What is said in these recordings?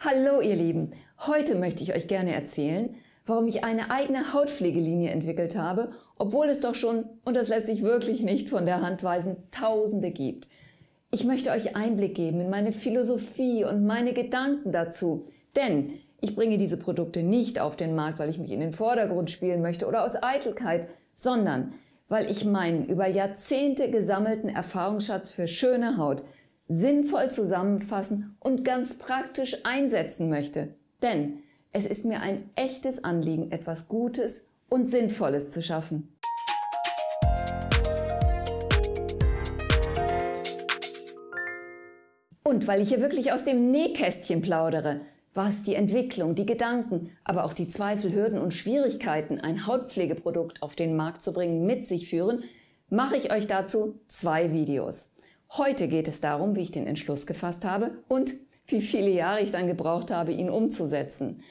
Hallo ihr Lieben, heute möchte ich euch gerne erzählen, warum ich eine eigene Hautpflegelinie entwickelt habe, obwohl es doch schon, und das lässt sich wirklich nicht von der Hand weisen, Tausende gibt. Ich möchte euch Einblick geben in meine Philosophie und meine Gedanken dazu, denn ich bringe diese Produkte nicht auf den Markt, weil ich mich in den Vordergrund spielen möchte oder aus Eitelkeit, sondern weil ich meinen über Jahrzehnte gesammelten Erfahrungsschatz für schöne Haut – sinnvoll zusammenfassen und ganz praktisch einsetzen möchte. Denn es ist mir ein echtes Anliegen, etwas Gutes und Sinnvolles zu schaffen. Und weil ich hier wirklich aus dem Nähkästchen plaudere, was die Entwicklung, die Gedanken, aber auch die Zweifel, Hürden und Schwierigkeiten, ein Hautpflegeprodukt auf den Markt zu bringen, mit sich führen, mache ich euch dazu zwei Videos. Heute geht es darum, wie ich den Entschluss gefasst habe und wie viele Jahre ich dann gebraucht habe, ihn umzusetzen.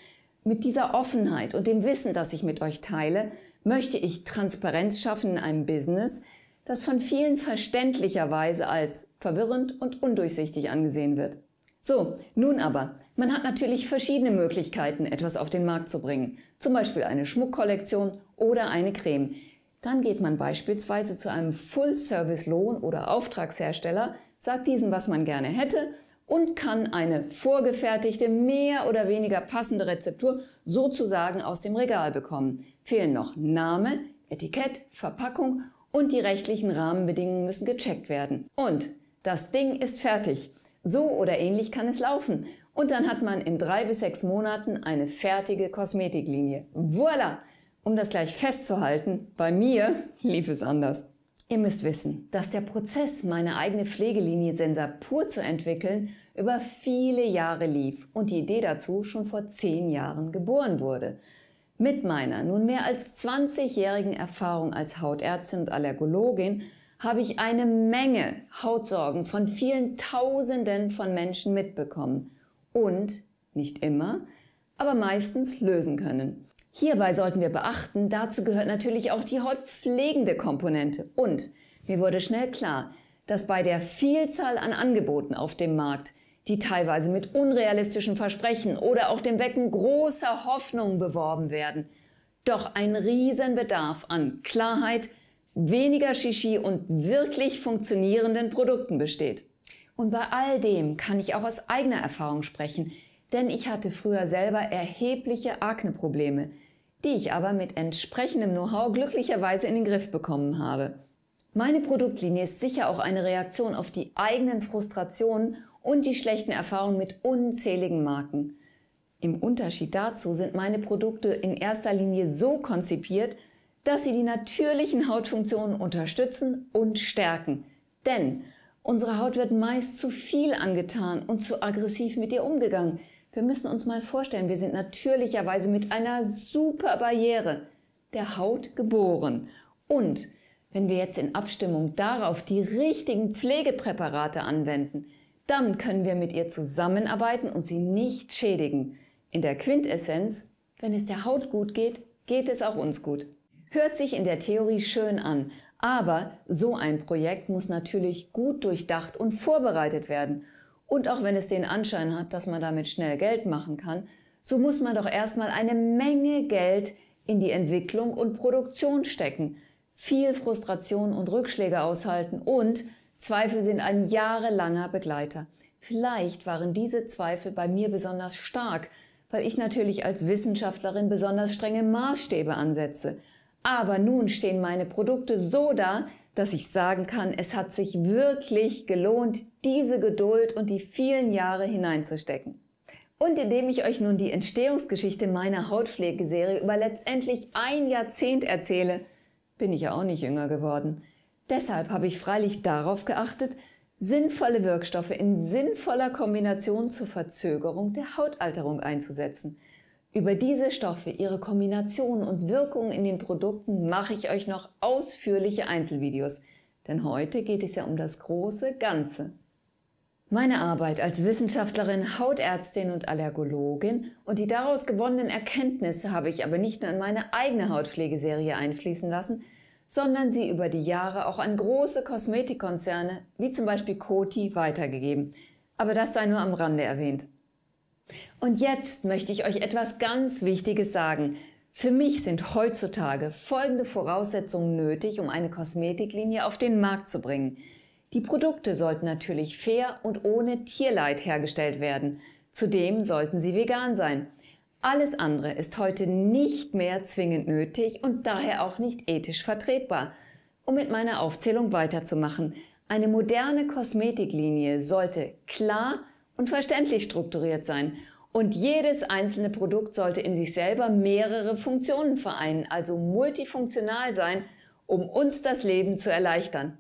Mit dieser Offenheit und dem Wissen, das ich mit euch teile, möchte ich Transparenz schaffen in einem Business, das von vielen verständlicherweise als verwirrend und undurchsichtig angesehen wird. So, nun aber, man hat natürlich verschiedene Möglichkeiten, etwas auf den Markt zu bringen, zum Beispiel eine Schmuckkollektion oder eine Creme. Dann geht man beispielsweise zu einem Full-Service-Lohn- oder Auftragshersteller, sagt diesem, was man gerne hätte und kann eine vorgefertigte, mehr oder weniger passende Rezeptur sozusagen aus dem Regal bekommen. Fehlen noch Name, Etikett, Verpackung und die rechtlichen Rahmenbedingungen müssen gecheckt werden. Und das Ding ist fertig. So oder ähnlich kann es laufen. Und dann hat man in drei bis sechs Monaten eine fertige Kosmetiklinie. Voila! Um das gleich festzuhalten, bei mir lief es anders. Ihr müsst wissen, dass der Prozess, meine eigene Pflegelinie Sensor pur zu entwickeln, über viele Jahre lief und die Idee dazu schon vor zehn Jahren geboren wurde. Mit meiner nun mehr als 20-jährigen Erfahrung als Hautärztin und Allergologin habe ich eine Menge Hautsorgen von vielen Tausenden von Menschen mitbekommen und, nicht immer, aber meistens lösen können. Hierbei sollten wir beachten, dazu gehört natürlich auch die hautpflegende Komponente. Und mir wurde schnell klar, dass bei der Vielzahl an Angeboten auf dem Markt, die teilweise mit unrealistischen Versprechen oder auch dem Wecken großer Hoffnungen beworben werden, doch ein Riesenbedarf an Klarheit, weniger Shishi und wirklich funktionierenden Produkten besteht. Und bei all dem kann ich auch aus eigener Erfahrung sprechen, denn ich hatte früher selber erhebliche Akneprobleme, die ich aber mit entsprechendem Know-how glücklicherweise in den Griff bekommen habe. Meine Produktlinie ist sicher auch eine Reaktion auf die eigenen Frustrationen und die schlechten Erfahrungen mit unzähligen Marken. Im Unterschied dazu sind meine Produkte in erster Linie so konzipiert, dass sie die natürlichen Hautfunktionen unterstützen und stärken. Denn unsere Haut wird meist zu viel angetan und zu aggressiv mit ihr umgegangen. Wir müssen uns mal vorstellen, wir sind natürlicherweise mit einer super Barriere der Haut geboren. Und wenn wir jetzt in Abstimmung darauf die richtigen Pflegepräparate anwenden, dann können wir mit ihr zusammenarbeiten und sie nicht schädigen. In der Quintessenz, wenn es der Haut gut geht, geht es auch uns gut. Hört sich in der Theorie schön an, aber so ein Projekt muss natürlich gut durchdacht und vorbereitet werden. Und auch wenn es den Anschein hat, dass man damit schnell Geld machen kann, so muss man doch erstmal eine Menge Geld in die Entwicklung und Produktion stecken, viel Frustration und Rückschläge aushalten und Zweifel sind ein jahrelanger Begleiter. Vielleicht waren diese Zweifel bei mir besonders stark, weil ich natürlich als Wissenschaftlerin besonders strenge Maßstäbe ansetze. Aber nun stehen meine Produkte so da, dass ich sagen kann, es hat sich wirklich gelohnt, diese Geduld und die vielen Jahre hineinzustecken. Und indem ich euch nun die Entstehungsgeschichte meiner Hautpflegeserie über letztendlich ein Jahrzehnt erzähle, bin ich ja auch nicht jünger geworden. Deshalb habe ich freilich darauf geachtet, sinnvolle Wirkstoffe in sinnvoller Kombination zur Verzögerung der Hautalterung einzusetzen. Über diese Stoffe, ihre Kombination und Wirkungen in den Produkten mache ich euch noch ausführliche Einzelvideos, denn heute geht es ja um das große Ganze. Meine Arbeit als Wissenschaftlerin, Hautärztin und Allergologin und die daraus gewonnenen Erkenntnisse habe ich aber nicht nur in meine eigene Hautpflegeserie einfließen lassen, sondern sie über die Jahre auch an große Kosmetikkonzerne wie zum Beispiel Coty weitergegeben. Aber das sei nur am Rande erwähnt. Und jetzt möchte ich euch etwas ganz Wichtiges sagen. Für mich sind heutzutage folgende Voraussetzungen nötig, um eine Kosmetiklinie auf den Markt zu bringen. Die Produkte sollten natürlich fair und ohne Tierleid hergestellt werden. Zudem sollten sie vegan sein. Alles andere ist heute nicht mehr zwingend nötig und daher auch nicht ethisch vertretbar. Um mit meiner Aufzählung weiterzumachen. Eine moderne Kosmetiklinie sollte klar, und verständlich strukturiert sein. Und jedes einzelne Produkt sollte in sich selber mehrere Funktionen vereinen, also multifunktional sein, um uns das Leben zu erleichtern.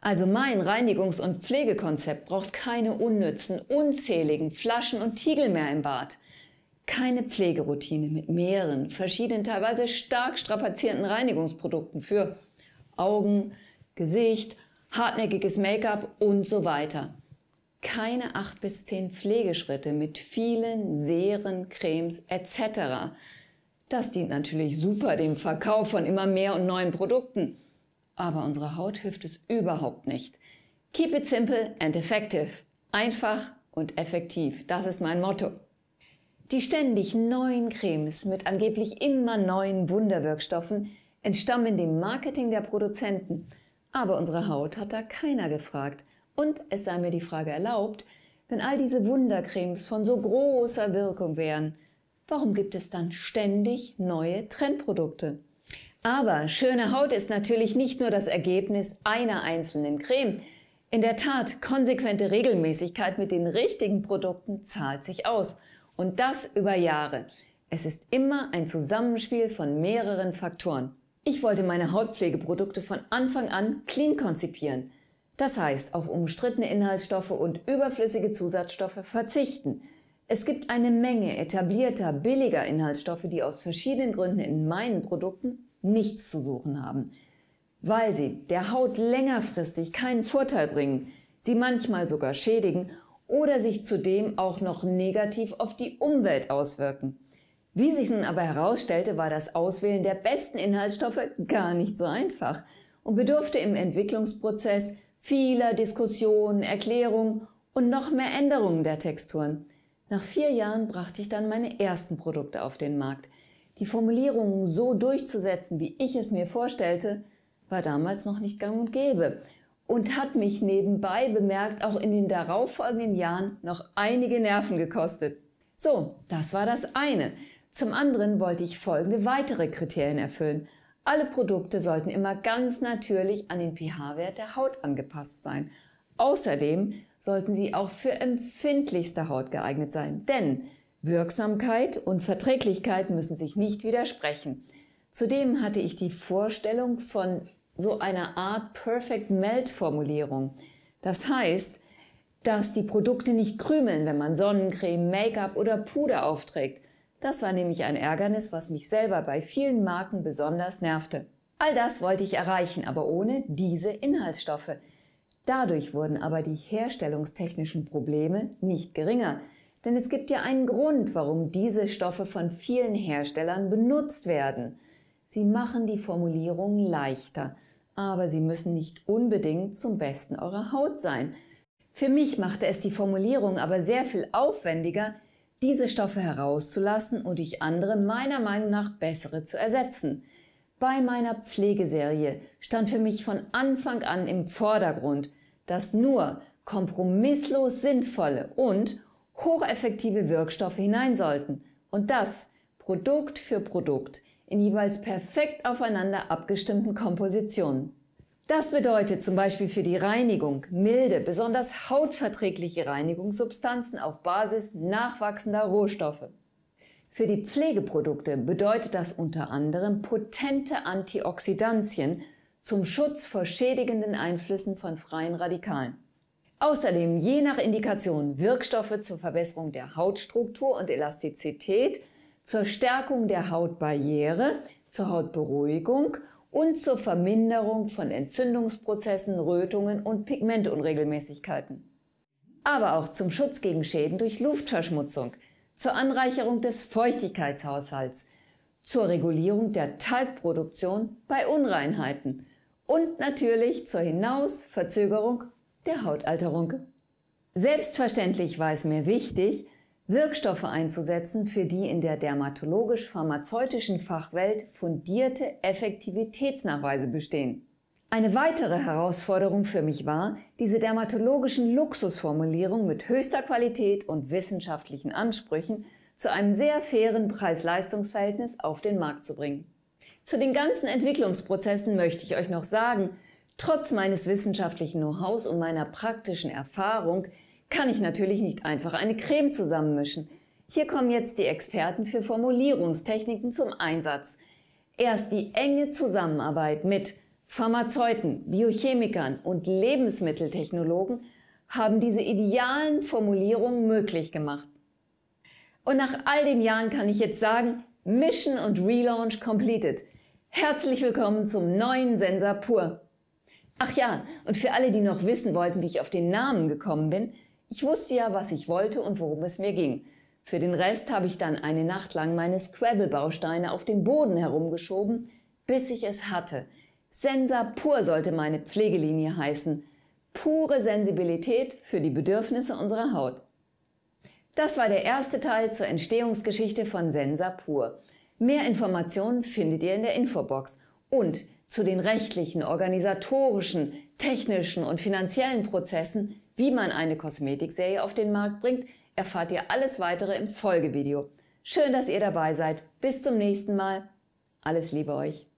Also mein Reinigungs- und Pflegekonzept braucht keine unnützen, unzähligen Flaschen und Tiegel mehr im Bad. Keine Pflegeroutine mit mehreren, verschiedenen, teilweise stark strapazierten Reinigungsprodukten für Augen, Gesicht, hartnäckiges Make-up und so weiter keine acht bis zehn Pflegeschritte mit vielen Seren, Cremes etc. Das dient natürlich super dem Verkauf von immer mehr und neuen Produkten. Aber unsere Haut hilft es überhaupt nicht. Keep it simple and effective. Einfach und effektiv. Das ist mein Motto. Die ständig neuen Cremes mit angeblich immer neuen Wunderwirkstoffen entstammen dem Marketing der Produzenten. Aber unsere Haut hat da keiner gefragt. Und es sei mir die Frage erlaubt, wenn all diese Wundercremes von so großer Wirkung wären, warum gibt es dann ständig neue Trendprodukte? Aber schöne Haut ist natürlich nicht nur das Ergebnis einer einzelnen Creme. In der Tat, konsequente Regelmäßigkeit mit den richtigen Produkten zahlt sich aus. Und das über Jahre. Es ist immer ein Zusammenspiel von mehreren Faktoren. Ich wollte meine Hautpflegeprodukte von Anfang an clean konzipieren. Das heißt, auf umstrittene Inhaltsstoffe und überflüssige Zusatzstoffe verzichten. Es gibt eine Menge etablierter, billiger Inhaltsstoffe, die aus verschiedenen Gründen in meinen Produkten nichts zu suchen haben. Weil sie der Haut längerfristig keinen Vorteil bringen, sie manchmal sogar schädigen oder sich zudem auch noch negativ auf die Umwelt auswirken. Wie sich nun aber herausstellte, war das Auswählen der besten Inhaltsstoffe gar nicht so einfach und bedurfte im Entwicklungsprozess vieler Diskussionen, Erklärungen und noch mehr Änderungen der Texturen. Nach vier Jahren brachte ich dann meine ersten Produkte auf den Markt. Die Formulierungen so durchzusetzen, wie ich es mir vorstellte, war damals noch nicht gang und gäbe und hat mich nebenbei bemerkt auch in den darauffolgenden Jahren noch einige Nerven gekostet. So, das war das eine. Zum anderen wollte ich folgende weitere Kriterien erfüllen. Alle Produkte sollten immer ganz natürlich an den pH-Wert der Haut angepasst sein. Außerdem sollten sie auch für empfindlichste Haut geeignet sein, denn Wirksamkeit und Verträglichkeit müssen sich nicht widersprechen. Zudem hatte ich die Vorstellung von so einer Art Perfect Melt Formulierung. Das heißt, dass die Produkte nicht krümeln, wenn man Sonnencreme, Make-up oder Puder aufträgt, das war nämlich ein Ärgernis, was mich selber bei vielen Marken besonders nervte. All das wollte ich erreichen, aber ohne diese Inhaltsstoffe. Dadurch wurden aber die herstellungstechnischen Probleme nicht geringer. Denn es gibt ja einen Grund, warum diese Stoffe von vielen Herstellern benutzt werden. Sie machen die Formulierung leichter, aber sie müssen nicht unbedingt zum Besten eurer Haut sein. Für mich machte es die Formulierung aber sehr viel aufwendiger, diese Stoffe herauszulassen und durch andere meiner Meinung nach bessere zu ersetzen. Bei meiner Pflegeserie stand für mich von Anfang an im Vordergrund, dass nur kompromisslos sinnvolle und hocheffektive Wirkstoffe hinein sollten und das Produkt für Produkt in jeweils perfekt aufeinander abgestimmten Kompositionen. Das bedeutet zum Beispiel für die Reinigung milde, besonders hautverträgliche Reinigungssubstanzen auf Basis nachwachsender Rohstoffe. Für die Pflegeprodukte bedeutet das unter anderem potente Antioxidantien zum Schutz vor schädigenden Einflüssen von freien Radikalen. Außerdem je nach Indikation Wirkstoffe zur Verbesserung der Hautstruktur und Elastizität, zur Stärkung der Hautbarriere, zur Hautberuhigung und zur Verminderung von Entzündungsprozessen, Rötungen und Pigmentunregelmäßigkeiten. Aber auch zum Schutz gegen Schäden durch Luftverschmutzung, zur Anreicherung des Feuchtigkeitshaushalts, zur Regulierung der Talgproduktion bei Unreinheiten und natürlich zur Hinausverzögerung der Hautalterung. Selbstverständlich war es mir wichtig, Wirkstoffe einzusetzen, für die in der dermatologisch-pharmazeutischen Fachwelt fundierte Effektivitätsnachweise bestehen. Eine weitere Herausforderung für mich war, diese dermatologischen Luxusformulierungen mit höchster Qualität und wissenschaftlichen Ansprüchen zu einem sehr fairen Preis-Leistungs-Verhältnis auf den Markt zu bringen. Zu den ganzen Entwicklungsprozessen möchte ich euch noch sagen, trotz meines wissenschaftlichen Know-hows und meiner praktischen Erfahrung kann ich natürlich nicht einfach eine Creme zusammenmischen. Hier kommen jetzt die Experten für Formulierungstechniken zum Einsatz. Erst die enge Zusammenarbeit mit Pharmazeuten, Biochemikern und Lebensmitteltechnologen haben diese idealen Formulierungen möglich gemacht. Und nach all den Jahren kann ich jetzt sagen, Mission und Relaunch completed. Herzlich willkommen zum neuen Sensor Pur. Ach ja, und für alle, die noch wissen wollten, wie ich auf den Namen gekommen bin, ich wusste ja, was ich wollte und worum es mir ging. Für den Rest habe ich dann eine Nacht lang meine Scrabble-Bausteine auf dem Boden herumgeschoben, bis ich es hatte. Sensa pur sollte meine Pflegelinie heißen. Pure Sensibilität für die Bedürfnisse unserer Haut. Das war der erste Teil zur Entstehungsgeschichte von Sensa pur. Mehr Informationen findet ihr in der Infobox und zu den rechtlichen, organisatorischen, technischen und finanziellen Prozessen wie man eine Kosmetikserie auf den Markt bringt, erfahrt ihr alles weitere im Folgevideo. Schön, dass ihr dabei seid. Bis zum nächsten Mal. Alles Liebe euch.